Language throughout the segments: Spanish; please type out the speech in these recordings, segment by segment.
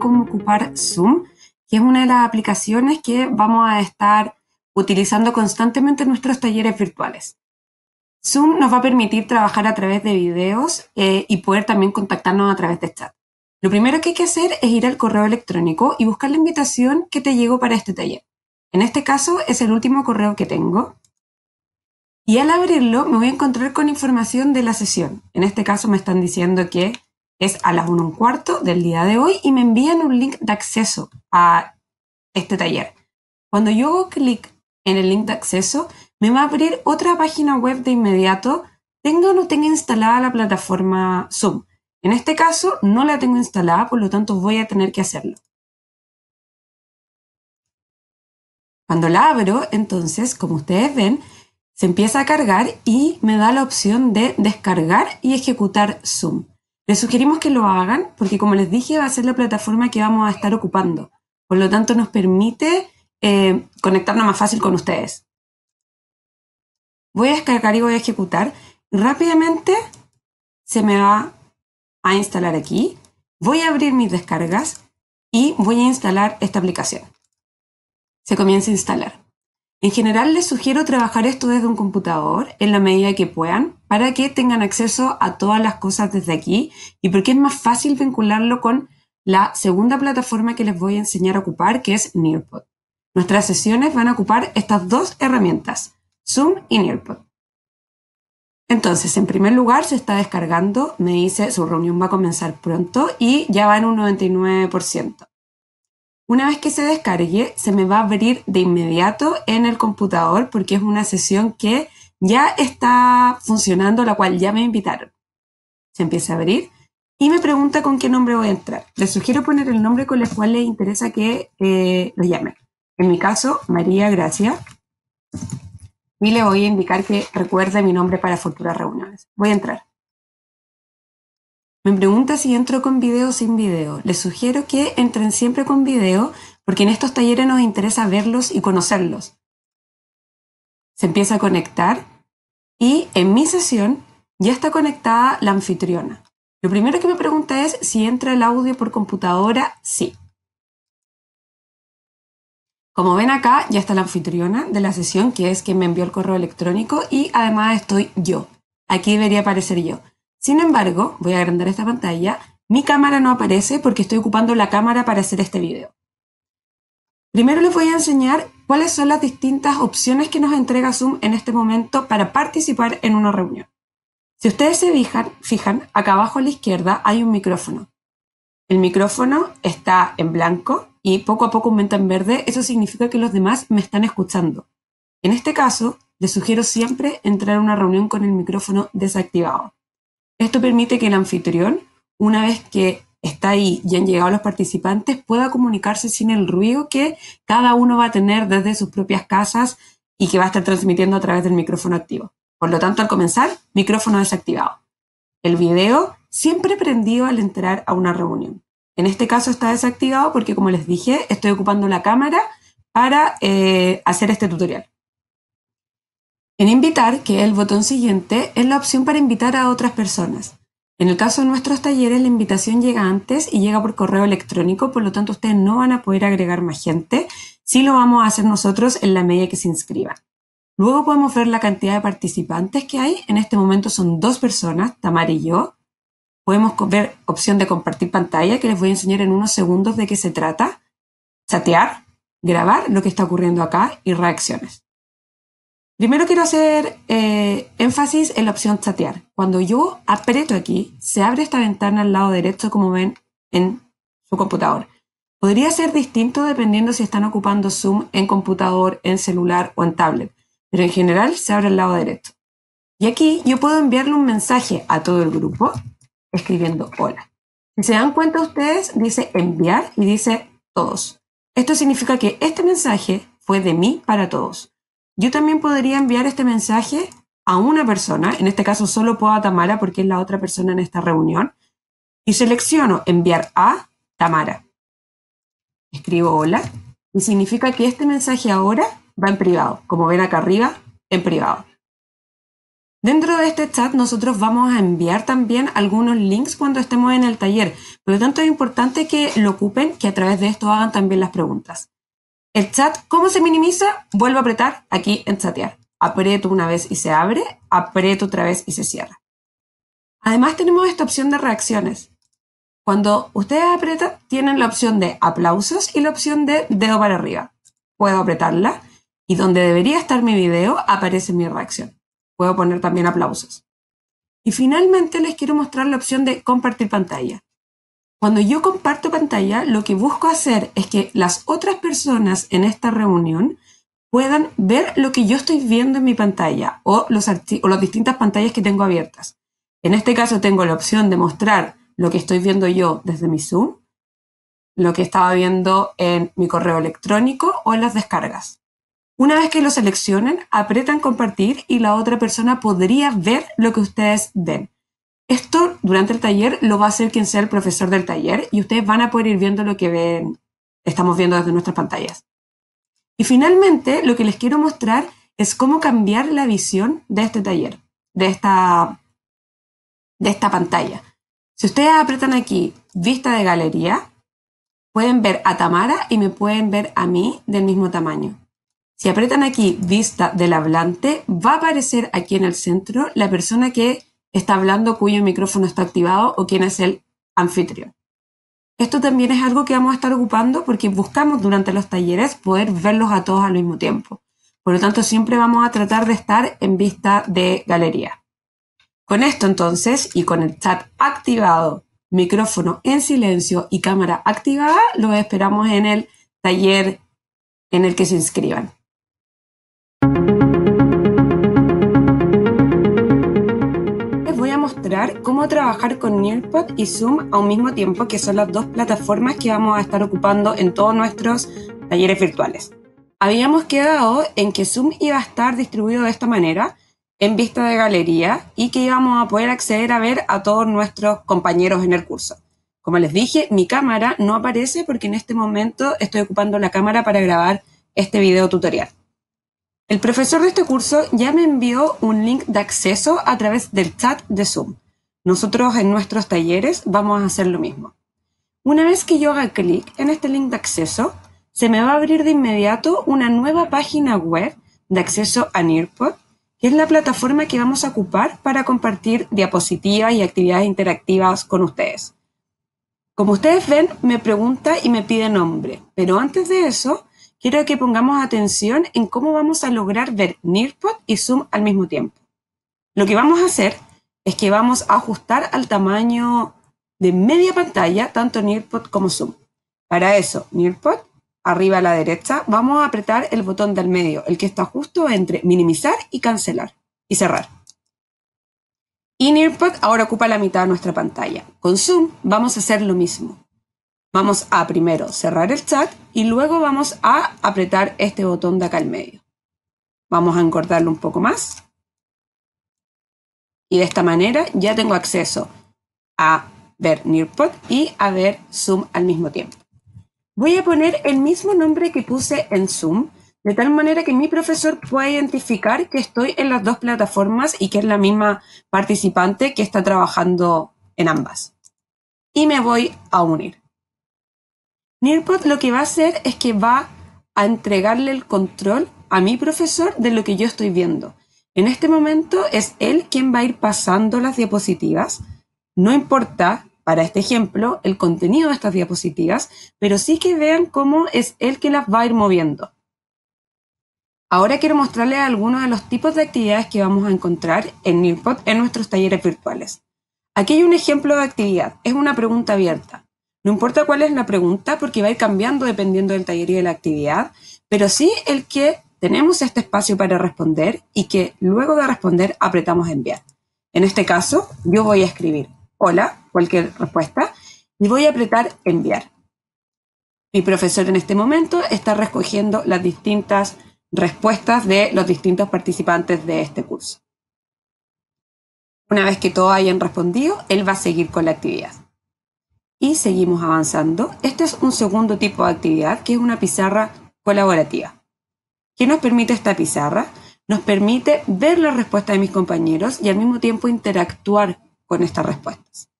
cómo ocupar Zoom, que es una de las aplicaciones que vamos a estar utilizando constantemente en nuestros talleres virtuales. Zoom nos va a permitir trabajar a través de videos eh, y poder también contactarnos a través de chat. Lo primero que hay que hacer es ir al correo electrónico y buscar la invitación que te llegó para este taller. En este caso es el último correo que tengo. Y al abrirlo me voy a encontrar con información de la sesión. En este caso me están diciendo que es a las 1 un cuarto del día de hoy y me envían un link de acceso a este taller. Cuando yo hago clic en el link de acceso, me va a abrir otra página web de inmediato, tenga o no tenga instalada la plataforma Zoom. En este caso, no la tengo instalada, por lo tanto voy a tener que hacerlo. Cuando la abro, entonces, como ustedes ven, se empieza a cargar y me da la opción de descargar y ejecutar Zoom. Les sugerimos que lo hagan porque, como les dije, va a ser la plataforma que vamos a estar ocupando. Por lo tanto, nos permite eh, conectarnos más fácil con ustedes. Voy a descargar y voy a ejecutar. Rápidamente se me va a instalar aquí. Voy a abrir mis descargas y voy a instalar esta aplicación. Se comienza a instalar. En general les sugiero trabajar esto desde un computador en la medida que puedan, para que tengan acceso a todas las cosas desde aquí y porque es más fácil vincularlo con la segunda plataforma que les voy a enseñar a ocupar, que es Nearpod. Nuestras sesiones van a ocupar estas dos herramientas, Zoom y Nearpod. Entonces, en primer lugar, se está descargando, me dice su reunión va a comenzar pronto y ya va en un 99%. Una vez que se descargue, se me va a abrir de inmediato en el computador porque es una sesión que ya está funcionando, la cual ya me invitaron. Se empieza a abrir y me pregunta con qué nombre voy a entrar. Le sugiero poner el nombre con el cual le interesa que eh, lo llamen. En mi caso, María Gracia. Y le voy a indicar que recuerde mi nombre para futuras reuniones. Voy a entrar. Me pregunta si entro con video o sin video. Les sugiero que entren siempre con video porque en estos talleres nos interesa verlos y conocerlos se empieza a conectar y en mi sesión ya está conectada la anfitriona. Lo primero que me pregunta es si entra el audio por computadora. Sí. Como ven acá, ya está la anfitriona de la sesión, que es quien me envió el correo electrónico y además estoy yo. Aquí debería aparecer yo. Sin embargo, voy a agrandar esta pantalla. Mi cámara no aparece porque estoy ocupando la cámara para hacer este video. Primero les voy a enseñar cuáles son las distintas opciones que nos entrega Zoom en este momento para participar en una reunión. Si ustedes se fijan, acá abajo a la izquierda hay un micrófono. El micrófono está en blanco y poco a poco aumenta en verde. Eso significa que los demás me están escuchando. En este caso, les sugiero siempre entrar a una reunión con el micrófono desactivado. Esto permite que el anfitrión, una vez que está ahí y han llegado los participantes, pueda comunicarse sin el ruido que cada uno va a tener desde sus propias casas y que va a estar transmitiendo a través del micrófono activo. Por lo tanto, al comenzar, micrófono desactivado. El video siempre prendido al entrar a una reunión. En este caso está desactivado porque, como les dije, estoy ocupando la cámara para eh, hacer este tutorial. En invitar, que es el botón siguiente, es la opción para invitar a otras personas. En el caso de nuestros talleres, la invitación llega antes y llega por correo electrónico, por lo tanto ustedes no van a poder agregar más gente. Sí lo vamos a hacer nosotros en la medida que se inscriban. Luego podemos ver la cantidad de participantes que hay. En este momento son dos personas, Tamar y yo. Podemos ver opción de compartir pantalla, que les voy a enseñar en unos segundos de qué se trata. Chatear, grabar lo que está ocurriendo acá y reacciones. Primero quiero hacer eh, énfasis en la opción chatear. Cuando yo aprieto aquí, se abre esta ventana al lado derecho como ven en su computador. Podría ser distinto dependiendo si están ocupando Zoom en computador, en celular o en tablet, pero en general se abre al lado derecho. Y aquí yo puedo enviarle un mensaje a todo el grupo escribiendo hola. Si se dan cuenta ustedes, dice enviar y dice todos. Esto significa que este mensaje fue de mí para todos yo también podría enviar este mensaje a una persona, en este caso solo puedo a Tamara porque es la otra persona en esta reunión, y selecciono enviar a Tamara. Escribo hola y significa que este mensaje ahora va en privado, como ven acá arriba, en privado. Dentro de este chat nosotros vamos a enviar también algunos links cuando estemos en el taller, por lo tanto es importante que lo ocupen, que a través de esto hagan también las preguntas. El chat, ¿cómo se minimiza? Vuelvo a apretar aquí en chatear. Aprieto una vez y se abre, aprieto otra vez y se cierra. Además tenemos esta opción de reacciones. Cuando ustedes apretan, tienen la opción de aplausos y la opción de dedo para arriba. Puedo apretarla y donde debería estar mi video aparece mi reacción. Puedo poner también aplausos. Y finalmente les quiero mostrar la opción de compartir pantalla. Cuando yo comparto pantalla, lo que busco hacer es que las otras personas en esta reunión puedan ver lo que yo estoy viendo en mi pantalla o, los las distintas pantallas que tengo abiertas. En este caso tengo la opción de mostrar lo que estoy viendo yo desde mi Zoom, lo que estaba viendo en mi correo electrónico o en las descargas. Una vez que lo seleccionen, apretan compartir y la otra persona podría ver lo que ustedes ven. Esto durante el taller lo va a hacer quien sea el profesor del taller y ustedes van a poder ir viendo lo que ven, estamos viendo desde nuestras pantallas. Y finalmente, lo que les quiero mostrar es cómo cambiar la visión de este taller, de esta, de esta pantalla. Si ustedes apretan aquí vista de galería, pueden ver a Tamara y me pueden ver a mí del mismo tamaño. Si apretan aquí vista del hablante, va a aparecer aquí en el centro la persona que está hablando cuyo micrófono está activado o quién es el anfitrión. Esto también es algo que vamos a estar ocupando porque buscamos durante los talleres poder verlos a todos al mismo tiempo. Por lo tanto, siempre vamos a tratar de estar en vista de galería. Con esto entonces y con el chat activado, micrófono en silencio y cámara activada, los esperamos en el taller en el que se inscriban. cómo trabajar con Nearpod y Zoom a un mismo tiempo, que son las dos plataformas que vamos a estar ocupando en todos nuestros talleres virtuales. Habíamos quedado en que Zoom iba a estar distribuido de esta manera, en vista de galería, y que íbamos a poder acceder a ver a todos nuestros compañeros en el curso. Como les dije, mi cámara no aparece porque en este momento estoy ocupando la cámara para grabar este video tutorial. El profesor de este curso ya me envió un link de acceso a través del chat de Zoom. Nosotros en nuestros talleres vamos a hacer lo mismo. Una vez que yo haga clic en este link de acceso, se me va a abrir de inmediato una nueva página web de acceso a Nearpod, que es la plataforma que vamos a ocupar para compartir diapositivas y actividades interactivas con ustedes. Como ustedes ven, me pregunta y me pide nombre, pero antes de eso, quiero que pongamos atención en cómo vamos a lograr ver Nearpod y Zoom al mismo tiempo. Lo que vamos a hacer es que vamos a ajustar al tamaño de media pantalla tanto Nearpod como Zoom. Para eso, Nearpod, arriba a la derecha, vamos a apretar el botón del medio, el que está justo entre minimizar y cancelar y cerrar. Y Nearpod ahora ocupa la mitad de nuestra pantalla. Con Zoom vamos a hacer lo mismo. Vamos a primero cerrar el chat y luego vamos a apretar este botón de acá al medio. Vamos a encordarlo un poco más. Y de esta manera ya tengo acceso a ver Nearpod y a ver Zoom al mismo tiempo. Voy a poner el mismo nombre que puse en Zoom, de tal manera que mi profesor pueda identificar que estoy en las dos plataformas y que es la misma participante que está trabajando en ambas. Y me voy a unir. Nearpod lo que va a hacer es que va a entregarle el control a mi profesor de lo que yo estoy viendo. En este momento es él quien va a ir pasando las diapositivas. No importa, para este ejemplo, el contenido de estas diapositivas, pero sí que vean cómo es él que las va a ir moviendo. Ahora quiero mostrarles algunos de los tipos de actividades que vamos a encontrar en Nearpod en nuestros talleres virtuales. Aquí hay un ejemplo de actividad. Es una pregunta abierta. No importa cuál es la pregunta, porque va a ir cambiando dependiendo del taller y de la actividad, pero sí el que tenemos este espacio para responder y que luego de responder apretamos enviar. En este caso, yo voy a escribir hola, cualquier respuesta, y voy a apretar enviar. Mi profesor en este momento está recogiendo las distintas respuestas de los distintos participantes de este curso. Una vez que todos hayan respondido, él va a seguir con la actividad. Y seguimos avanzando. Este es un segundo tipo de actividad que es una pizarra colaborativa. ¿Qué nos permite esta pizarra? Nos permite ver la respuesta de mis compañeros y al mismo tiempo interactuar con estas respuestas.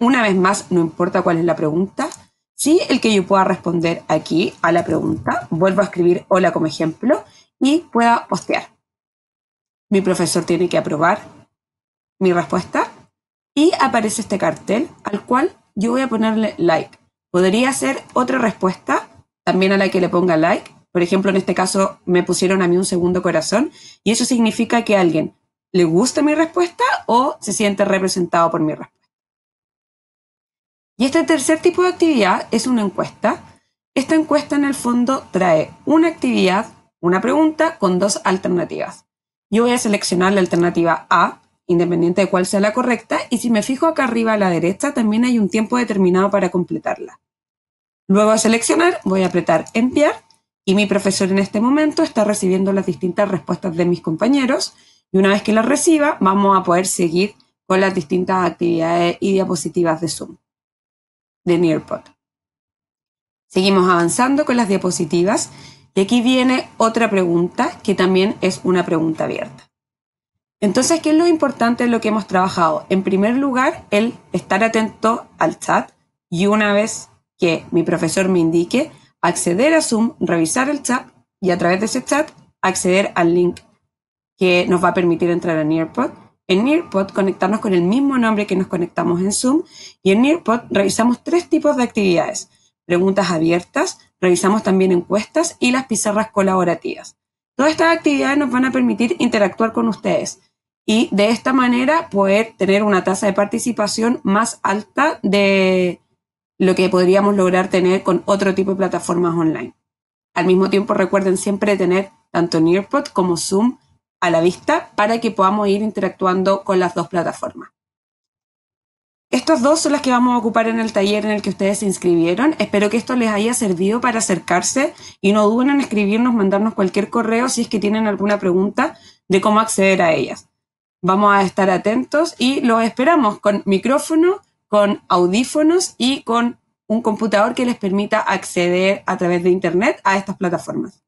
Una vez más, no importa cuál es la pregunta, si el que yo pueda responder aquí a la pregunta, vuelvo a escribir hola como ejemplo y pueda postear. Mi profesor tiene que aprobar mi respuesta y aparece este cartel al cual yo voy a ponerle like. Podría ser otra respuesta también a la que le ponga like. Por ejemplo, en este caso me pusieron a mí un segundo corazón y eso significa que a alguien le gusta mi respuesta o se siente representado por mi respuesta. Y este tercer tipo de actividad es una encuesta. Esta encuesta en el fondo trae una actividad, una pregunta con dos alternativas. Yo voy a seleccionar la alternativa A, independiente de cuál sea la correcta, y si me fijo acá arriba a la derecha también hay un tiempo determinado para completarla. Luego a seleccionar voy a apretar enviar y mi profesor en este momento está recibiendo las distintas respuestas de mis compañeros y una vez que las reciba vamos a poder seguir con las distintas actividades y diapositivas de Zoom, de Nearpod. Seguimos avanzando con las diapositivas y aquí viene otra pregunta que también es una pregunta abierta. Entonces, ¿qué es lo importante de lo que hemos trabajado? En primer lugar, el estar atento al chat y una vez que mi profesor me indique, acceder a Zoom, revisar el chat y a través de ese chat acceder al link que nos va a permitir entrar a Nearpod. En Nearpod conectarnos con el mismo nombre que nos conectamos en Zoom y en Nearpod revisamos tres tipos de actividades. Preguntas abiertas, revisamos también encuestas y las pizarras colaborativas. Todas estas actividades nos van a permitir interactuar con ustedes y de esta manera poder tener una tasa de participación más alta de lo que podríamos lograr tener con otro tipo de plataformas online. Al mismo tiempo, recuerden siempre tener tanto Nearpod como Zoom a la vista para que podamos ir interactuando con las dos plataformas. Estas dos son las que vamos a ocupar en el taller en el que ustedes se inscribieron. Espero que esto les haya servido para acercarse y no duden en escribirnos, mandarnos cualquier correo si es que tienen alguna pregunta de cómo acceder a ellas. Vamos a estar atentos y los esperamos con micrófono, con audífonos y con un computador que les permita acceder a través de Internet a estas plataformas.